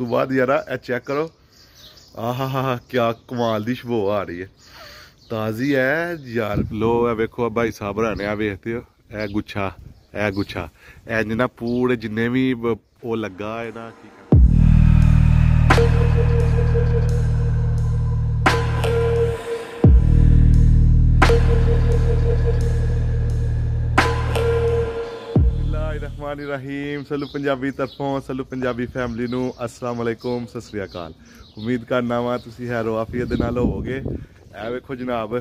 ਤੋਂ ਬਾਅਦ ਯਾਰਾ ਇਹ ਚੈੱਕ ਕਰੋ ਆਹਾਹਾ ਕੀ ਕਮਾਲ ਦੀ ਸ਼ਬੋ ਆ ਰਹੀ ਹੈ ਤਾਜ਼ੀ ਹੈ ਯਾਰ ਲੋ ਇਹ ਵੇਖੋ ਆ ਭਾਈ ਸਾਹਿਬ ਰਾਣੇ ਆ ਵੇਖਦੇ ਹੋ ਇਹ ਗੁੱਛਾ ਇਹ ਗੁੱਛਾ ਇਹ ਜਿੰਨਾ ਪੂਰੇ ਜਿੰਨੇ ਵੀ ਉਹ ਲੱਗਾ ਇਹਦਾ ਕੀ ਕਹਿੰਦੇ ਰਹਿਮਾਨ ਰਹੀਮ ਸਲੂ ਪੰਜਾਬੀ ਤਰਫੋਂ ਸਲੂ ਪੰਜਾਬੀ ਫੈਮਿਲੀ ਨੂੰ ਅਸਲਾਮ ਅਲੈਕੁਮ ਸਤਿ ਸ੍ਰੀ ਅਕਾਲ ਉਮੀਦ ਕਰਨਾ ਵਾ ਤੁਸੀਂ ਹੈਰੋ ਆਫੀਅਤ ਦੇ ਨਾਲ ਹੋਵੋਗੇ ਐ ਵੇਖੋ ਜਨਾਬ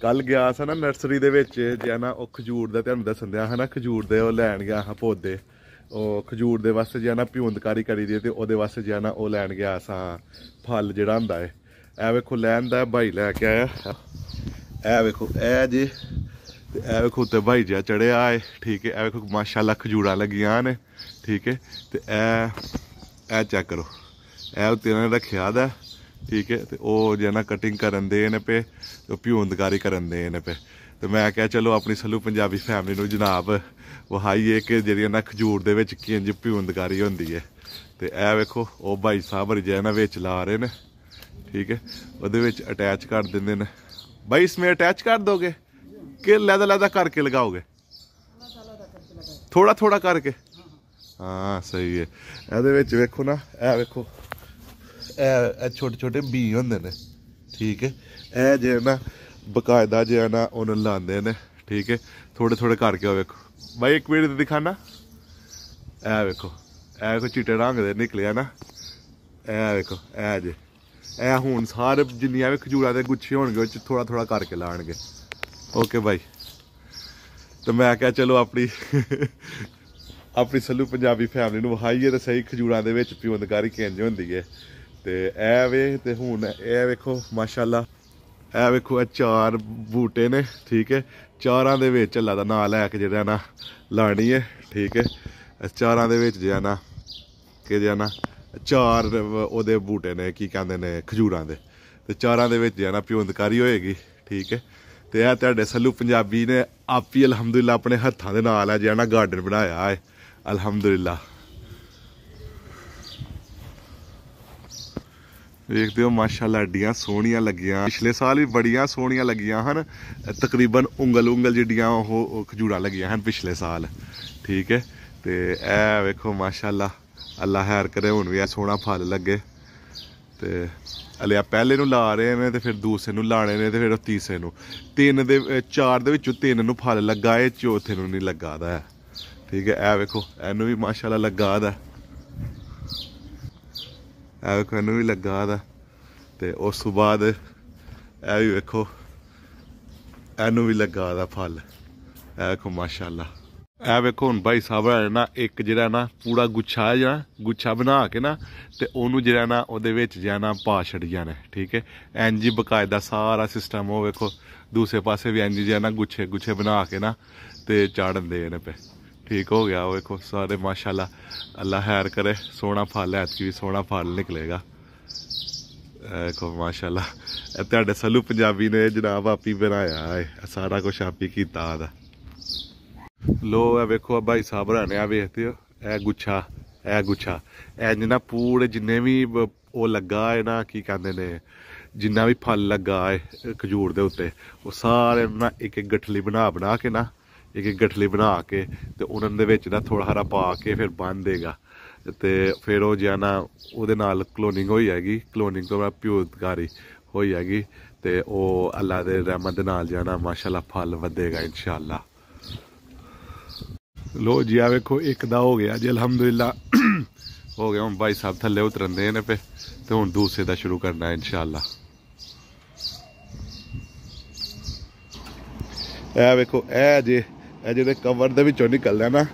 ਕੱਲ ਗਿਆ ਸਾਂ ਨਾ ਨਰਸਰੀ ਦੇ ਵਿੱਚ ਜੇ ਨਾ ਉਹ ਖਜੂਰ ਦਾ ਤੁਹਾਨੂੰ ਦੱਸਣ ਦਿਆ ਹਨਾ ਖਜੂਰ ਦੇ ਉਹ ਲੈਣ ਗਿਆ ਹਾਂ ਪੌਦੇ ਉਹ ਖਜੂਰ ਦੇ ਵਾਸਤੇ ਜੇ ਨਾ ਪਿਉਂਦਕਾਰੀ ਕਰੀ ਦੀ ਤੇ ਉਹਦੇ ਵਾਸਤੇ ਜੇ ਨਾ ਉਹ ਲੈਣ ਗਿਆ ਸਾਂ ਫਲ ਜਿਹੜਾ ਹੁੰਦਾ ਹੈ ਐ ਵੇਖੋ ਲੈਣ ਦਾ ਭਾਈ ਲੈ ਕੇ ਆਇਆ ਐ ਵੇਖੋ ਐ ਜੇ ਤੇ ਇਹ ਵੇਖੋ ਤੇ ਭਾਈ ਜਿਆ ਚੜਿਆ ਏ ਠੀਕ ਹੈ ਇਹ ਵੇਖੋ ਮਾਸ਼ਾਅੱਲਾ ਖਜੂਰਾ ਲੱਗੀਆਂ ਨੇ ਠੀਕ ਹੈ ਤੇ ਇਹ ਇਹ ਚੈੱਕ ਕਰੋ ਇਹ ਉੱਤੇ ਇਹਨਾਂ ਨੇ ਰੱਖਿਆ ਦਾ ਠੀਕ ਹੈ ਤੇ ਉਹ ਨਾ ਕਟਿੰਗ ਕਰਨ ਦੇ ਨੇ ਪੇ ਤੇ ਪਿਉਂਦਕਾਰੀ ਕਰਨ ਦੇ ਨੇ ਪੇ ਤੇ ਮੈਂ ਕਿਹਾ ਚਲੋ ਆਪਣੀ ਸੱਲੂ ਪੰਜਾਬੀ ਫੈਮਿਲੀ ਨੂੰ ਜਨਾਬ ਵਹਾਈਏ ਕਿ ਜਿਹੜੀਆਂ ਨਾ ਖਜੂਰ ਦੇ ਵਿੱਚ ਕਿੰਜ ਪਿਉਂਦਕਾਰੀ ਹੁੰਦੀ ਹੈ ਤੇ ਇਹ ਵੇਖੋ ਉਹ ਭਾਈ ਸਾਹਿਬ ਰਜੇ ਨਾ ਵਿੱਚ ਲਾ ਰਹੇ ਨੇ ਠੀਕ ਹੈ ਉਹਦੇ ਵਿੱਚ ਅਟੈਚ ਕਰ ਦਿੰਦੇ ਨੇ ਭਾਈ ਇਸ ਵਿੱਚ ਅਟੈਚ ਕਰ ਦੋਗੇ ਕਿ ਲੈਦਾ ਲੈਦਾ ਕਰਕੇ ਲਗਾਓਗੇ ਥੋੜਾ ਥੋੜਾ ਕਰਕੇ ਹਾਂ ਸਹੀ ਹੈ ਇਹਦੇ ਵਿੱਚ ਵੇਖੋ ਨਾ ਇਹ ਵੇਖੋ ਇਹ ਇਹ ਛੋਟੇ ਛੋਟੇ ਬੀ ਹੁੰਦੇ ਨੇ ਠੀਕ ਹੈ ਇਹ ਜੇ ਨਾ ਬਕਾਇਦਾ ਜੇ ਨਾ ਉਹਨਾਂ ਲਾਉਂਦੇ ਨੇ ਠੀਕ ਹੈ ਥੋੜੇ ਥੋੜੇ ਕਰਕੇ ਆ ਵੇਖੋ ਬਾਈ ਇੱਕ ਮਿੰਟ ਦਿਖਾਣਾ ਇਹ ਵੇਖੋ ਇਹ ਕੋ ਚਿੱਟੇ ਰੰਗ ਦੇ ਨਿਕਲਿਆ ਨਾ ਇਹ ਵੇਖੋ ਇਹ ਜੇ ਇਹ ਹੁਣ ਸਾਰੇ ਜਿੰਨੀਆਂ ਵੀ ਖਜੂਰਾਂ ਦੇ ਗੁੱਛੇ ਹੋਣਗੇ ਉਹ ਚ ਥੋੜਾ ਥੋੜਾ ਕਰਕੇ ਲਾਣਗੇ ਓਕੇ ਬਾਈ ਤੇ ਮੈਂ ਕਿਹਾ ਚਲੋ ਆਪਣੀ ਆਪਣੀ ਸੱਲੂ ਪੰਜਾਬੀ ਫੈਮਿਲੀ ਨੂੰ ਵਹਾਈਏ ਤੇ ਸਹੀ ਖਜੂਰਾਂ ਦੇ ਵਿੱਚ ਪਿਉਂਦਕਾਰੀ ਕਿੰਜ ਹੁੰਦੀ ਹੈ ਤੇ ਐ ਵੇ ਤੇ ਹੁਣ ਐ ਵੇਖੋ ਮਾਸ਼ਾਅੱਲਾ ਐ ਵੇਖੋ ਇਹ ਚਾਰ ਬੂਟੇ ਨੇ ਠੀਕ ਹੈ ਚਾਰਾਂ ਦੇ ਵਿੱਚ ਅੱਲਾ ਦਾ ਨਾਮ ਲੈ ਕੇ ਜਿਹੜਾ ਨਾ ਲਾਣੀ ਹੈ ਠੀਕ ਹੈ ਚਾਰਾਂ ਦੇ ਵਿੱਚ ਜਿਹੜਾ ਨਾ ਕਿ ਜਿਹੜਾ ਨਾ ਚਾਰ ਉਹਦੇ ਬੂਟੇ ਨੇ ਕੀ ਕਹਿੰਦੇ ਨੇ ਖਜੂਰਾਂ ਦੇ ਤੇ ਚਾਰਾਂ ਦੇ ਵਿੱਚ ਜਿਹੜਾ ਨਾ ਪਿਉਂਦਕਾਰੀ ਹੋਏਗੀ ਠੀਕ ਹੈ ਤੇ ਆ ਤੁਹਾਡੇ ਸੱਲੂ ਪੰਜਾਬੀ ਨੇ ਆਪੀ ਅਲਹਮਦੁਲਿਲਾ ਆਪਣੇ ਹੱਥਾਂ ਦੇ ਨਾਲ ਆ ਜਿਹੜਾ ਗਾਰਡਨ ਬਣਾਇਆ ਹੈ ਅਲਹਮਦੁਲਿਲਾ ਵੇਖਦੇ ਹੋ ਮਾਸ਼ਾਅੱਲਾ ਡੀਆਂ ਸੋਹਣੀਆਂ ਲੱਗੀਆਂ ਪਿਛਲੇ ਸਾਲ ਵੀ ਬੜੀਆਂ ਸੋਹਣੀਆਂ ਲੱਗੀਆਂ ਹਨ ਤਕਰੀਬਨ ਉਂਗਲ ਉਂਗਲ ਜਿੱਡੀਆਂ ਉਹ ਖਜੂੜਾ ਲੱਗੀਆਂ ਹਨ ਪਿਛਲੇ ਸਾਲ ਠੀਕ ਹੈ ਤੇ ਇਹ ਵੇਖੋ ਮਾਸ਼ਾਅੱਲਾ ਅੱਲਾ ਹੈਰ ਕਰੇ ਹੁਣ ਵੀ ਇਹ ਸੋਹਣਾ ਫਲ ਲੱਗੇ ਤੇ ਅਲਿਆ ਪਹਿਲੇ ਨੂੰ ਲਾ ਰਹੇ ਨੇ ਤੇ ਫਿਰ ਦੂਸਰੇ ਨੂੰ ਲਾਣੇ ਨੇ ਤੇ ਫਿਰ ਉਹ ਤੀਸਰੇ ਨੂੰ ਤਿੰਨ ਦੇ ਚਾਰ ਦੇ ਵਿੱਚੋਂ ਤਿੰਨ ਨੂੰ ਫਲ ਲੱਗਾ ਏ ਚੌਥੇ ਨੂੰ ਨਹੀਂ ਲੱਗਾਦਾ ਠੀਕ ਹੈ ਇਹ ਵੇਖੋ ਇਹਨੂੰ ਵੀ ਮਾਸ਼ਾਅੱਲਾ ਲੱਗਾਦਾ ਇਹ ਵੇਖੋ ਇਹਨੂੰ ਵੀ ਲੱਗਾਦਾ ਤੇ ਉਸ ਤੋਂ ਬਾਅਦ ਇਹ ਵੀ ਵੇਖੋ ਇਹਨੂੰ ਵੀ ਲੱਗਾਦਾ ਫਲ ਇਹ ਵੇਖੋ ਮਾਸ਼ਾਅੱਲਾ ਐ ਵੇਖੋ ਹੁਣ ਬਾਈ ਸਾਹਿਬ ਆ ਨਾ ਇੱਕ ਜਿਹੜਾ ਨਾ ਪੂਰਾ ਗੁੱਛਾ ਜਾਂ ਗੁੱਛਾ ਬਣਾ ਕੇ ਨਾ ਤੇ ਉਹਨੂੰ ਜਿਹੜਾ ਨਾ ਉਹਦੇ ਵਿੱਚ ਜਾਣਾ ਪਾ ਛੜ ਜਾਣਾ ਠੀਕ ਹੈ ਐਂਜੀ ਬਕਾਇਦਾ ਸਾਰਾ ਸਿਸਟਮ ਉਹ ਵੇਖੋ ਦੂਸਰੇ ਪਾਸੇ ਵੀ ਐਂਜੀ ਹੀ ਜਾਣਾ ਗੁੱਛੇ ਗੁੱਛੇ ਬਣਾ ਕੇ ਨਾ ਤੇ ਚਾੜਨ ਦੇ ਨੇ ਪੇ ਠੀਕ ਹੋ ਗਿਆ ਵੇਖੋ ਸਾਰੇ ਮਾਸ਼ਾਅੱਲਾ ਅੱਲਾ ਹੈਰ ਕਰੇ ਸੋਹਣਾ ਫਲ ਹੈ ਅੱਜ ਵੀ ਸੋਹਣਾ ਫਲ ਨਿਕਲੇਗਾ ਕੋ ਮਾਸ਼ਾਅੱਲਾ ਤੁਹਾਡੇ ਸਲੂ ਪੰਜਾਬੀ ਨੇ ਜਨਾਬ ਆਪੀ ਬਣਾਇਆ ਸਾਰਾ ਕੁਝ ਆਪੀ ਕੀਤਾ ਆਦਾ ਲੋ ਆ ਵੇਖੋ ਆ ਭਾਈ ਸਾਹਿਬ ਰਾਣੇ ਆ ਵੇਖਦੇ ਹੋ ਇਹ ਗੁੱਛਾ ਇਹ ਗੁੱਛਾ ਐ ਜਿੰਨਾ ਪੂਰੇ ਜਿੰਨੇ ਵੀ ਉਹ ਲੱਗਾ ਹੈ ਨਾ ਕੀ ਕਹਿੰਦੇ ਨੇ ਜਿੰਨਾ ਵੀ ਫਲ ਲੱਗਾ ਹੈ ਖਜੂਰ ਦੇ ਉੱਤੇ ਉਹ ਸਾਰੇ ਨਾ ਇੱਕ ਇੱਕ ਗਠਲੀ ਬਣਾ ਬਣਾ ਕੇ ਨਾ ਇੱਕ ਇੱਕ ਗਠਲੀ ਬਣਾ ਕੇ ਤੇ ਉਹਨਾਂ ਦੇ ਵਿੱਚ ਨਾ ਥੋੜਾ ਹਰਾ ਪਾ ਕੇ ਫਿਰ ਬੰਨ ਦੇਗਾ ਤੇ ਫਿਰ ਉਹ ਜਿਆਨਾ ਉਹਦੇ ਨਾਲ ਕਲੋਨਿੰਗ ਹੋਈ ਹੈਗੀ ਕਲੋਨਿੰਗ ਤੋਂ ਬਾਅਦ ਪਿਉਤਕਾਰੀ ਹੋਈ ਹੈਗੀ ਤੇ ਉਹ ਅੱਲਾ ਦੇ ਰਹਿਮਤ ਨਾਲ ਜਾਨਾ ਮਾਸ਼ਾਅੱਲਾ ਫਲ ਵਧੇਗਾ ਇਨਸ਼ਾਅੱਲਾ ਲੋ ਜੀ ਆ ਵੇਖੋ ਇੱਕ ਦਾ ਹੋ ਗਿਆ ਜੀ ਅਲਹਮਦੁਲਿਲਾ ਹੋ ਗਿਆ ਹੁਣ ਭਾਈ ਸਾਹਿਬ ਥੱਲੇ ਉਤਰਨਦੇ ਨੇ ਪੇ ਤੇ ਹੁਣ ਦੂਸਰੇ ਦਾ ਸ਼ੁਰੂ ਕਰਨਾ ਹੈ ਇਨਸ਼ਾਅੱਲਾ ਇਹ ਵੇਖੋ ਇਹ ਜੇ ਇਹ ਜਿਹਦੇ ਕਵਰ ਦੇ ਵਿੱਚੋਂ ਨਿਕਲਦਾ ਨਾ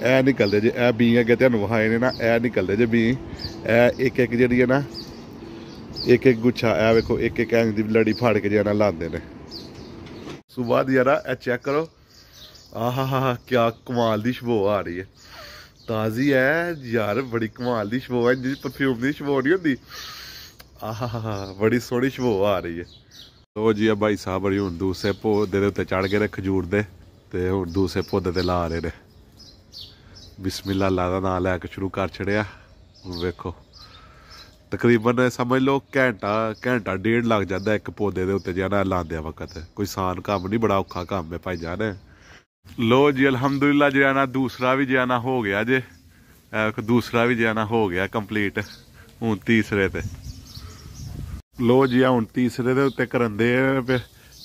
ਇਹ ਨਿਕਲਦੇ ਜੇ ਇਹ ਬੀ ਅੱਗੇ ਤੁਹਾਨੂੰ ਵਹਾਏ ਨੇ ਨਾ ਇਹ ਨਿਕਲਦੇ ਜੇ ਬੀ ਇਹ ਇੱਕ ਇੱਕ ਜਿਹੜੀ ਹੈ ਨਾ ਇੱਕ ਇੱਕ ਗੁੱਛਾ ਇਹ ਵੇਖੋ ਇੱਕ ਇੱਕ ਐਂਗ ਦੀ ਲੜੀ ਫਾੜ ਕੇ ਜਿਹੜਾ ਲਾਉਂਦੇ ਨੇ ਦੀ ਯਾਰਾ ਇਹ ਚੈੱਕ ਕਰੋ ਆਹਾਹਾ ਕੀ ਕਮਾਲ ਦੀ ਸ਼ਬੋ ਆ ਰਹੀ ਹੈ ਤਾਜ਼ੀ ਹੈ ਯਾਰ ਬੜੀ ਕਮਾਲ ਦੀ ਸ਼ਬੋ ਹੈ ਜਿਹੜੀ ਪਰਫਿਊਮ ਦੀ ਸ਼ਬੋ ਨਹੀਂ ਹੁੰਦੀ ਆਹਾਹਾ ਬੜੀ ਸੋਹਣੀ ਸ਼ਬੋ ਆ ਰਹੀ ਹੈ ਲੋ ਜੀ ਆ ਭਾਈ ਸਾਹਿਬ ਜੀ ਹੁਣ ਦੂਸਰੇ ਪੌਦੇ ਦੇ ਉੱਤੇ ਚੜ ਕੇ ਰੱਖ ਜੂੜ ਦੇ ਤੇ ਹੁਣ ਦੂਸਰੇ ਪੌਦੇ ਤੇ ਲਾ ਰਹੇ ਨੇ ਬਿਸਮਿਲ੍ਲਾ ਅੱਲਾ ਦਾ ਨਾਮ ਲੈ ਕੇ ਸ਼ੁਰੂ ਕਰ ਛੜਿਆ ਹੁਣ ਵੇਖੋ ਤਕਰੀਬਨ ਸਮਝ ਲਓ ਘੰਟਾ ਘੰਟਾ ਡੇਢ ਲੱਗ ਜਾਂਦਾ ਇੱਕ ਪੌਦੇ ਦੇ ਉੱਤੇ ਜਿਹੜਾ ਲਾਉਂਦੇ ਵਕਤ ਕੋਈ ਸਾਨ ਕੰਮ ਨਹੀਂ ਬੜਾ ਔਖਾ ਕੰਮ ਹੈ ਭਾਈ ਜਾਨ ਲੋ ਜੀ ਅਲਹਮਦੁਲਿਲਾ ਜਿਆਨਾ ਦੂਸਰਾ ਵੀ ਜਿਆਨਾ ਹੋ ਗਿਆ ਜੇ ਇੱਕ ਦੂਸਰਾ ਵੀ ਜਿਆਨਾ ਹੋ ਗਿਆ ਕੰਪਲੀਟ ਹੁਣ ਤੀਸਰੇ ਤੇ ਲੋ ਜੀ ਹੁਣ ਤੀਸਰੇ ਦੇ ਉੱਤੇ ਕਰੰਦੇ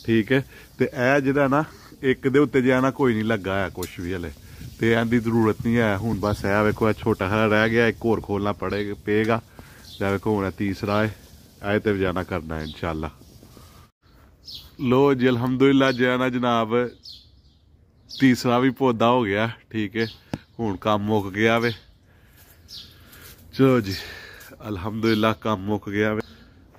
ਠੀਕ ਹੈ ਤੇ ਇਹ ਜਿਹੜਾ ਨਾ ਇੱਕ ਦੇ ਉੱਤੇ ਜਿਆਨਾ ਕੋਈ ਨਹੀਂ ਲੱਗਾ ਆ ਕੁਝ ਵੀ ਹਲੇ ਤੇ ਇਹਦੀ ਜ਼ਰੂਰਤ ਨਹੀਂ ਹੈ ਹੁਣ ਬਸ ਇਹ ਵੇਖੋ ਇਹ ਛੋਟਾ ਹਰਾ ਰਹਿ ਗਿਆ ਇੱਕ ਹੋਰ ਖੋਲਣਾ ਪੜੇਗਾ ਪੇਗਾ ਜਾਂ ਵੇਖੋ ਹੁਣ ਤੀਸਰਾ ਹੈ ਆਏ ਤੇ ਜਿਆਨਾ ਕਰਨਾ ਇਨਸ਼ਾਅੱਲਾ ਲੋ ਜੀ ਅਲਹਮਦੁਲਿਲਾ ਜਿਆਨਾ ਜਨਾਬ ਤੀਸਰਾ ਵੀ ਪੌਦਾ ਹੋ ਗਿਆ ਠੀਕ ਹੈ ਹੁਣ ਕੰਮ ਮੁੱਕ ਗਿਆ ਵੇ ਚਲੋ ਜੀ ਅਲਹਮਦੁਲਿਲਾ ਕੰਮ ਮੁੱਕ ਗਿਆ ਵੇ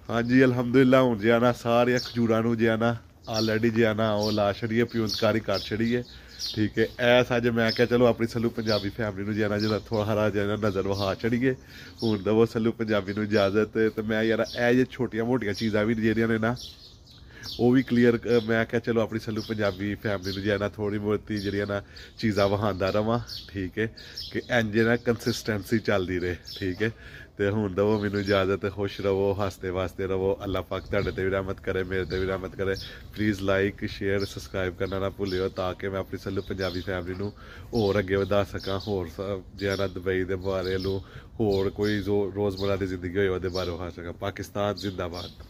ਹਾਂਜੀ ਅਲਹਮਦੁਲਿਲਾ ਹੁਣ ਜਿਆਨਾ ਸਾਰੇ ਖਜੂਰਾਂ ਨੂੰ ਜਿਆਨਾ ਆਲਰੇਡੀ ਜਿਆਨਾ ਉਹ ਲਾਸ਼ੜੀ ਹੈ ਪਿਉਂਤਕਾਰੀ ਕਰ ਛੜੀ ਹੈ ਠੀਕ ਹੈ ਐਸ ਅੱਜ ਮੈਂ ਕਿਹਾ ਚਲੋ ਆਪਣੀ ਸੱਲੂ ਪੰਜਾਬੀ ਫੈਮਿਲੀ ਨੂੰ ਜਿਆਨਾ ਜਿਹੜਾ ਥੋੜਾ ਹਰਾ ਜਿਆਨਾ ਨਜ਼ਰ ਵਹਾ ਛੜੀਏ ਹੁਣ ਦਵੋ ਸੱਲੂ ਪੰਜਾਬੀ ਨੂੰ ਇਜਾਜ਼ਤ ਤੇ ਮੈਂ ਯਾਰ ਇਹ ਜੇ ਛੋਟੀਆਂ ਮੋਟੀਆਂ ਚੀਜ਼ਾਂ ਵੀ ਜਿਹੜੀਆਂ ਨੇ ਨਾ ਉਹ ਵੀ ਕਲੀਅਰ ਮੈਂ ਕਿਹਾ ਚਲੋ ਆਪਣੀ ਸੱਲੂ ਪੰਜਾਬੀ ਫੈਮਿਲੀ ਨੂੰ ਜਿਆਦਾ ਥੋੜੀ ਬੋਤੀ ਜਿਹੜੀਆਂ ਨਾ ਚੀਜ਼ਾਂ ਵਹਾਂਦਾ ਰਵਾਂ ਠੀਕ ਹੈ ਕਿ ਐਂਜੇ ਨਾ ਕੰਸਿਸਟੈਂਸੀ ਚੱਲਦੀ ਰਹੇ ਠੀਕ ਹੈ ਤੇ ਹੁਣ ਦਵੋ ਮੈਨੂੰ ਇਜਾਜ਼ਤ ਖੁਸ਼ ਰਹੋ ਹੱਸਦੇ ਵਾਸਤੇ ਰਹੋ ਅੱਲਾਹ ਪਾਕ ਤੁਹਾਡੇ ਤੇ ਵੀ ਰਹਿਮਤ ਕਰੇ ਮੇਰੇ ਤੇ ਵੀ ਰਹਿਮਤ ਕਰੇ ਪਲੀਜ਼ ਲਾਈਕ ਸ਼ੇਅਰ ਸਬਸਕ੍ਰਾਈਬ ਕਰਨਾ ਨਾ ਭੁੱਲਿਓ ਤਾਂ ਕਿ ਮੈਂ ਆਪਣੀ ਸੱਲੂ ਪੰਜਾਬੀ ਫੈਮਿਲੀ ਨੂੰ ਹੋਰ ਅੱਗੇ ਵਧਾ ਸਕਾਂ ਹੋਰ ਜਿਆਦਾ ਦੁਬਈ ਦੇ ਬਾਰੇ ਲੋ ਹੋਰ ਕੋਈ ਜੋ ਰੋਜ਼ਮਰਾ ਦੀ ਜ਼ਿੰਦਗੀ ਹੋਏ ਉਹਦੇ ਬਾਰੇ ਹੋ ਸਕਾਂ ਪਾਕਿਸਤਾਨ ਜ਼ਿੰਦਾਬਾਦ